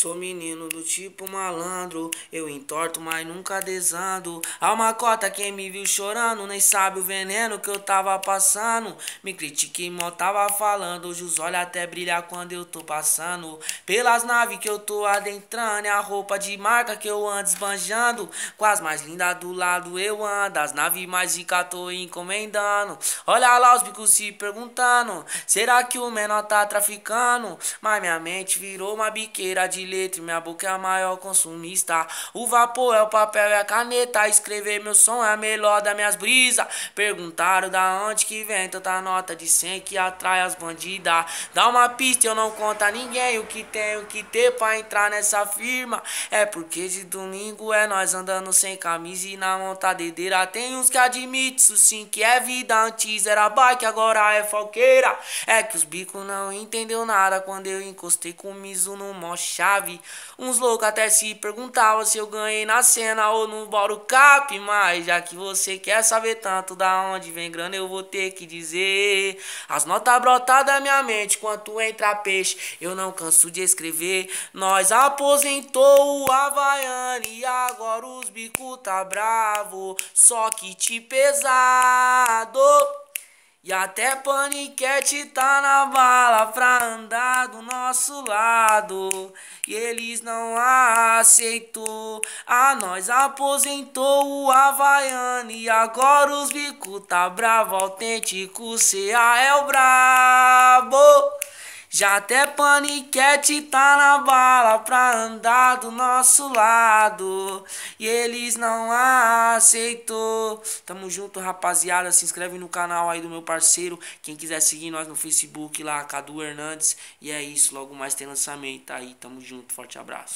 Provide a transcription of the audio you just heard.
Sou menino do tipo malandro, eu entorto, mas nunca desando. Há uma cota, quem me viu chorando, nem sabe o veneno que eu tava passando. Me critiquei, mal tava falando, hoje os olhos até brilhar quando eu tô passando. Pelas naves que eu tô adentrando, é a roupa de marca que eu ando esbanjando. Com as mais lindas do lado eu ando, as naves mais ricas tô encomendando. Olha lá os bicos se perguntando, será que o menor tá traficando? Mas minha mente virou uma biqueira de letra, minha boca é a maior consumista. O vapor é o papel e a caneta, escrever meu som é a melhor das minhas brisas. Perguntaram da onde que vem tanta nota de 100 que atrai as bandidas. Dá uma pista, eu não conto a ninguém o que tenho que ter pra entrar nessa firma. É porque de domingo é nós andando sem camisa e na montadeira Tem uns que admitem isso sim que é vida, antes era bike, agora é falqueira. É que os bicos não entendeu nada quando eu encostei com o miso no mó chave. Uns loucos até se perguntavam se eu ganhei na cena ou no Bauru Cap. Mas já que você quer saber tanto da onde vem grana, eu vou ter que dizer. As notas brotam da minha mente quanto entra peixe. Eu não canso de escrever. Nós aposentou o Havaiane e agora os bico tá bravo. Só que te pesado. E até paniquete tá na bala pra andar nosso lado e eles não a aceitou. A nós aposentou o Havaiano e agora os bico tá bravo, autêntico, CA é o brabo. Já até paniquete tá na bala pra andar do nosso lado. E eles não aceitou. Tamo junto, rapaziada. Se inscreve no canal aí do meu parceiro. Quem quiser seguir nós no Facebook lá, Cadu Hernandes. E é isso, logo mais tem lançamento aí. Tamo junto, forte abraço.